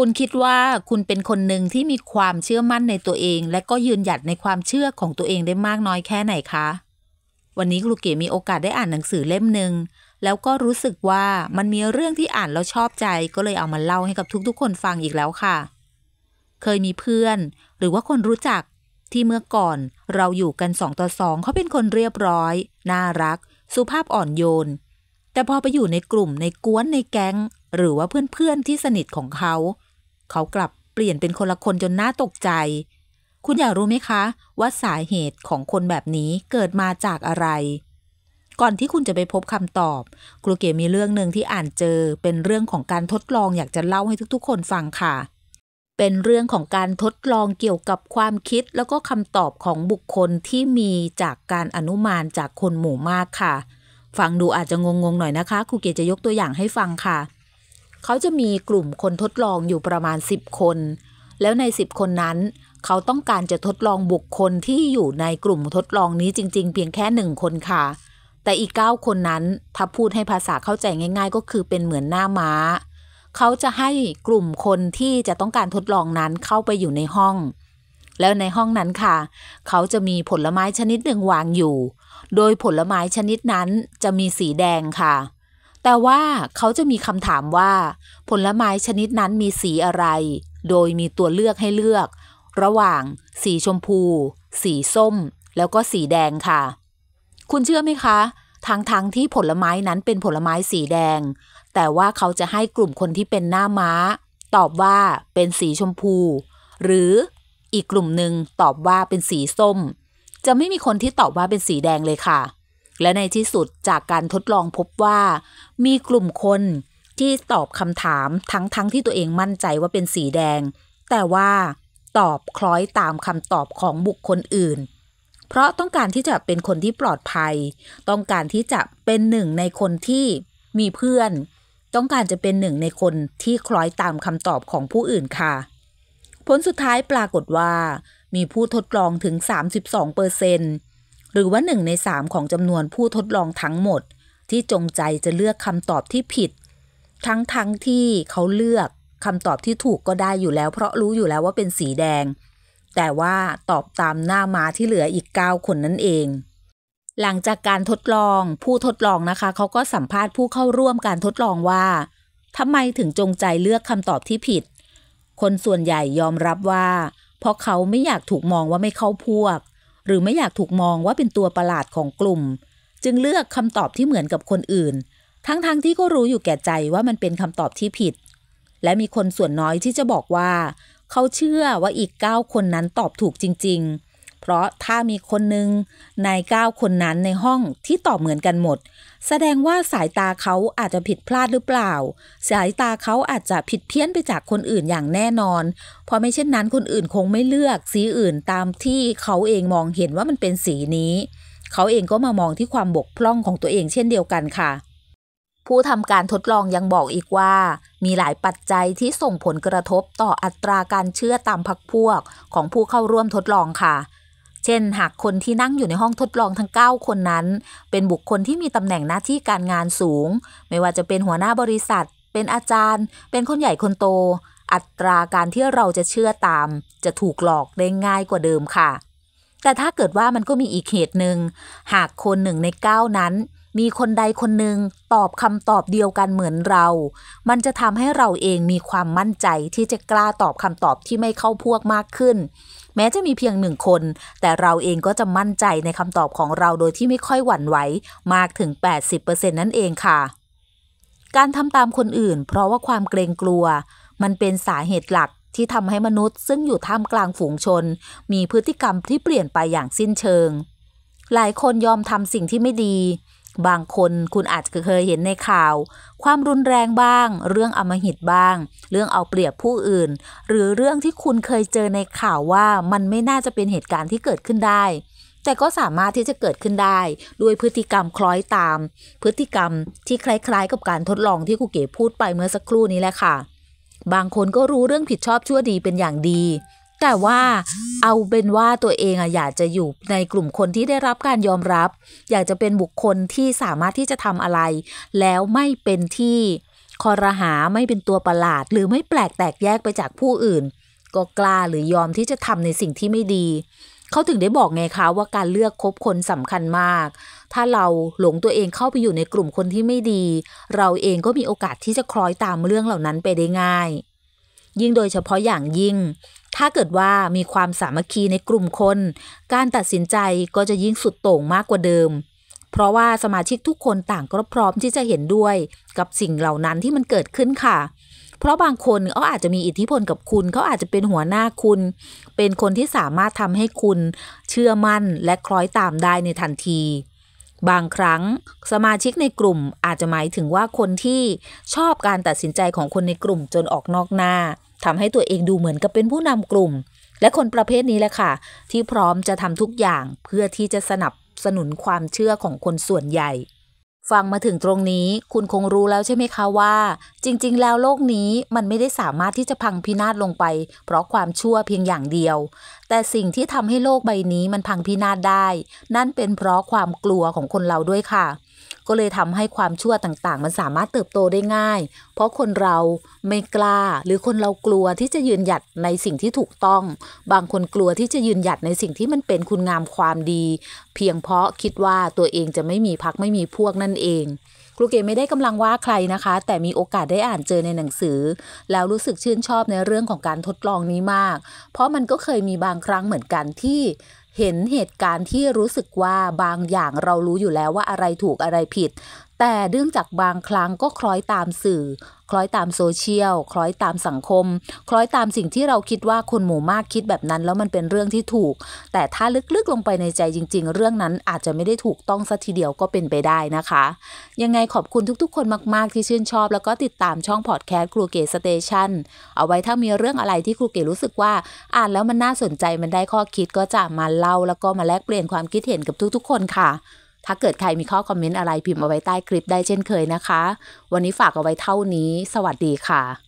คุณคิดว่าคุณเป็นคนหนึ่งที่มีความเชื่อมั่นในตัวเอง และก็ยืนหยัดในความเชื่อของตัวเองได้มากน้อยแค่ไหนคะ วันนี้ครูเก๋มีโอกาสได้อ่านหนังสือเล่มหนึ่งแล้วก็รู้สึกว่ามันมีเรื่องที่อ่านแล้วชอบใจก็เลยเอามาเล่าให้กับทุกๆ คนฟังอีกแล้วค่ะ เคยมีเพื่อน หรือว่าคนรู้จักที่เมื่อก่อนเราอยู่กันสองต่อสองเขาเป็นคนเรียบร้อยน่ารัก สุภาพอ่อนโยนแต่พอไปอยู่ในกลุ่มในกวนในแก๊งหรือว่าเพื่อนๆที่สนิทของเขาเขากลับเปลี่ยนเป็นคนละคนจนน่าตกใจ คุณอยากรู้ไหมคะ ว่าสาเหตุของคนแบบนี้เกิดมาจากอะไร ก่อนที่คุณจะไปพบคำตอบ ครูเก๋มีเรื่องหนึ่งที่อ่านเจอ เป็นเรื่องของการทดลองอยากจะเล่าให้ทุกๆ คนฟังค่ะ เป็นเรื่องของการทดลองเกี่ยวกับความคิด แล้วก็คำตอบของบุคคลที่มีจากการอนุมาน จากคนหมู่มากค่ะ ฟังดูอาจจะงงๆหน่อยนะคะ ครูเก๋จะยกตัวอย่างให้ฟังค่ะเขาจะมีกลุ่มคนทดลองอยู่ประมาณ10คน แล้วใน 10 คนนั้น เขาต้องการจะทดลองบุคคลที่อยู่ในกลุ่มทดลองนี้จริงๆเพียงแค่หนึ่งคนค่ะ แต่อีก 9 คนนั้นถ้าพูดให้ภาษาเข้าใจง่าย ๆ ก็คือเป็นเหมือนหน้าม้า เขาจะให้กลุ่มคนที่จะต้องการทดลองนั้นเข้าไปอยู่ในห้อง แล้วในห้องนั้นค่ะ เขาจะมีผลไม้ชนิดหนึ่งวางอยู่ โดยผลไม้ชนิดนั้นจะมีสีแดงค่ะแต่ว่าเขาจะมีคำถามว่าผลไม้ชนิดนั้นมีสีอะไร โดยมีตัวเลือกให้เลือก ระหว่างสีชมพู สีส้มแล้วก็สีแดงค่ะ คุณเชื่อไหมคะทั้งๆงที่ผลไม้นั้นเป็นผลไม้สีแดง แต่ว่าเขาจะให้กลุ่มคนที่เป็นหน้าม้า ตอบว่าเป็นสีชมพู หรืออีกกลุ่มหนึ่งตอบว่าเป็นสีส้ม จะไม่มีคนที่ตอบว่าเป็นสีแดงเลยค่ะและในที่สุดจากการทดลองพบว่า มีกลุ่มคนที่ตอบคำถามทั้งๆทที่ตัวเองมั่นใจว่าเป็นสีแดง แต่ว่าตอบคล้อยตามคำตอบของบุคคลอื่น เพราะต้องการที่จะเป็นคนที่ปลอดภัย ต้องการที่จะเป็นหนึ่งในคนที่มีเพื่อน ต้องการจะเป็นหนึ่งในคนที่คล้อยตามคำตอบของผู้อื่นค่ะ ผลสุดท้ายปรากฏว่า มีผู้ทดลองถึง 32เปอร์เซ็นต์หรือว่าหนึ่งในสามของจำนวนผู้ทดลองทั้งหมด ที่จงใจจะเลือกคำตอบที่ผิด ทั้งทั้งที่เขาเลือกคำตอบที่ถูกก็ได้อยู่แล้ว เพราะรู้อยู่แล้วว่าเป็นสีแดง แต่ว่าตอบตามหน้ามาที่เหลืออีก 9 คนนั่นเอง หลังจากการทดลอง ผู้ทดลองนะคะเขาก็สัมภาษณ์ผู้เข้าร่วมการทดลองว่าทำไมถึงจงใจเลือกคำตอบที่ผิด คนส่วนใหญ่ยอมรับว่า เพราะเขาไม่อยากถูกมองว่าไม่เข้าพวกหรือไม่อยากถูกมองว่าเป็นตัวประหลาดของกลุ่ม จึงเลือกคำตอบที่เหมือนกับคนอื่น ทั้งๆทที่ก็รู้อยู่แก่ใจว่ามันเป็นคำตอบที่ผิด และมีคนส่วนน้อยที่จะบอกว่า เขาเชื่อว่าอีก 9 คนนั้นตอบถูกจริง ๆเพราะถ้ามีคนหนึ่งใน 9 คนนั้นในห้องที่ตอบเหมือนกันหมด แสดงว่าสายตาเขาอาจจะผิดพลาดหรือเปล่า สายตาเขาอาจจะผิดเพี้ยนไปจากคนอื่นอย่างแน่นอน เพราะไม่เช่นนั้น คนอื่นคงไม่เลือกสีอื่นตามที่เขาเองมองเห็นว่ามันเป็นสีนี้ เขาเองก็มามองที่ความบกพร่องของตัวเองเช่นเดียวกันค่ะ ผู้ทำการทดลองยังบอกอีกว่า มีหลายปัจจัยที่ส่งผลกระทบต่ออัตราการเชื่อตามพักพวก ของผู้เข้าร่วมทดลองค่ะช่น หากคนที่นั่งอยู่ในห้องทดลองทั้ง 9 คนนั้น เป็นบุคคลที่มีตำแหน่งหน้าที่การงานสูง ไม่ว่าจะเป็นหัวหน้าบริษัท เป็นอาจารย์ เป็นคนใหญ่คนโต อัตราการที่เราจะเชื่อตาม จะถูกหลอกได้ง่ายกว่าเดิมค่ะ แต่ถ้าเกิดว่ามันก็มีอีกเหตุหนึ่งหากคนหนึ่งใน 9 นั้น มีคนใดคนหนึ่ง ตอบคำตอบเดียวกันเหมือนเรา มันจะทำให้เราเองมีความมั่นใจที่จะกล้าตอบคำตอบที่ไม่เข้าพวกมากขึ้นแม้จะมีเพียงหนึ่งคน แต่เราเองก็จะมั่นใจในคำตอบของเราโดยที่ไม่ค่อยหวั่นไหวมากถึง 80%นั่นเองค่ะ การทำตามคนอื่นเพราะว่าความเกรงกลัว มันเป็นสาเหตุหลักที่ทำให้มนุษย์ซึ่งอยู่ท่ามกลางฝูงชน มีพฤติกรรมที่เปลี่ยนไปอย่างสิ้นเชิง หลายคนยอมทำสิ่งที่ไม่ดีบางคนคุณอาจจะเคยเห็นในข่าว ความรุนแรงบ้าง เรื่องอมหิตบ้าง เรื่องเอาเปรียบผู้อื่นหรือเรื่องที่คุณเคยเจอในข่าวว่ามันไม่น่าจะเป็นเหตุการณ์ที่เกิดขึ้นได้ แต่ก็สามารถที่จะเกิดขึ้นได้ ด้วยพฤติกรรมคล้อยตาม พฤติกรรมที่คล้าย ๆ กับการทดลองที่ครูเก๋พูดไปเมื่อสักครู่นี้แหละค่ะ บางคนก็รู้เรื่องผิดชอบชั่วดีเป็นอย่างดีแต่ว่าเอาเป็นว่าตัวเองอะอยากจะอยู่ในกลุ่มคนที่ได้รับการยอมรับ อยากจะเป็นบุคคลที่สามารถที่จะทำอะไร แล้วไม่เป็นที่คอรหาไม่เป็นตัวประหลาด หรือไม่แปลกแตกแยกไปจากผู้อื่น ก็กล้าหรือยอมที่จะทำในสิ่งที่ไม่ดี เขาถึงได้บอกไงคะ ว่าการเลือกคบคนสำคัญมาก ถ้าเราหลงตัวเองเข้าไปอยู่ในกลุ่มคนที่ไม่ดี เราเองก็มีโอกาสที่จะคล้อยตามเรื่องเหล่านั้นไปได้ง่าย ยิ่งโดยเฉพาะอย่างยิ่งถ้าเกิดว่ามีความสามัคคีในกลุ่มคน การตัดสินใจก็จะยิ่งสุดโต่งมากกว่าเดิม เพราะว่าสมาชิกทุกคนต่างก็พร้อมที่จะเห็นด้วยกับสิ่งเหล่านั้นที่มันเกิดขึ้นค่ะ เพราะบางคนเขาอาจจะมีอิทธิพลกับคุณ เขาอาจจะเป็นหัวหน้าคุณ เป็นคนที่สามารถทำให้คุณเชื่อมั่นและคล้อยตามได้ในทันที บางครั้งสมาชิกในกลุ่มอาจจะหมายถึงว่าคนที่ชอบการตัดสินใจของคนในกลุ่มจนออกนอกหน้าทำให้ตัวเองดูเหมือนกับเป็นผู้นำกลุ่ม และคนประเภทนี้แหละค่ะ ที่พร้อมจะทำทุกอย่างเพื่อที่จะสนับสนุนความเชื่อของคนส่วนใหญ่ ฟังมาถึงตรงนี้คุณคงรู้แล้วใช่ไหมคะว่า จริงๆ แล้วโลกนี้มันไม่ได้สามารถที่จะพังพินาศลงไป เพราะความชั่วเพียงอย่างเดียวแต่สิ่งที่ทำให้โลกใบนี้มันพังพินาศได้ นั่นเป็นเพราะความกลัวของคนเราด้วยค่ะ ก็เลยทำให้ความชั่วต่าง ๆ มันสามารถเติบโตได้ง่าย เพราะคนเราไม่กล้าหรือคนเรากลัวที่จะยืนหยัดในสิ่งที่ถูกต้อง บางคนกลัวที่จะยืนหยัดในสิ่งที่มันเป็นคุณงามความดี เพียงเพราะคิดว่าตัวเองจะไม่มีพักไม่มีพวกนั่นเองครูเกดไม่ได้กำลังว่าใครนะคะ แต่มีโอกาสได้อ่านเจอในหนังสือ แล้วรู้สึกชื่นชอบในเรื่องของการทดลองนี้มาก เพราะมันก็เคยมีบางครั้งเหมือนกันที่ เห็นเหตุการณ์ที่รู้สึกว่าบางอย่างเรารู้อยู่แล้วว่าอะไรถูกอะไรผิด แต่เนื่องจากบางครั้งก็คล้อยตามสื่อคล้อยตามโซเชียล คล้อยตามสังคม คล้อยตามสิ่งที่เราคิดว่าคนหมู่มากคิดแบบนั้นแล้วมันเป็นเรื่องที่ถูก แต่ถ้าลึกๆลงไปในใจจริงๆ เรื่องนั้นอาจจะไม่ได้ถูกต้องสัทีเดียวก็เป็นไปได้นะคะ ยังไงขอบคุณทุกๆ คนมากๆที่ชื่นชอบแล้วก็ติดตามช่องพอดแคสต์ครูเกสเตชันเอาไว้ถ้ามีเรื่องอะไรที่ครูเกรู้สึกว่าอ่านแล้วมันน่าสนใจมันได้ข้อคิดก็จะมาเล่า แล้วก็มาแลกเปลี่ยนความคิดเห็นกับทุกๆ คนค่ะถ้าเกิดใครมีข้อคอมเมนต์อะไร พิมพ์เอาไว้ใต้คลิปได้เช่นเคยนะคะ วันนี้ฝากเอาไว้เท่านี้ สวัสดีค่ะ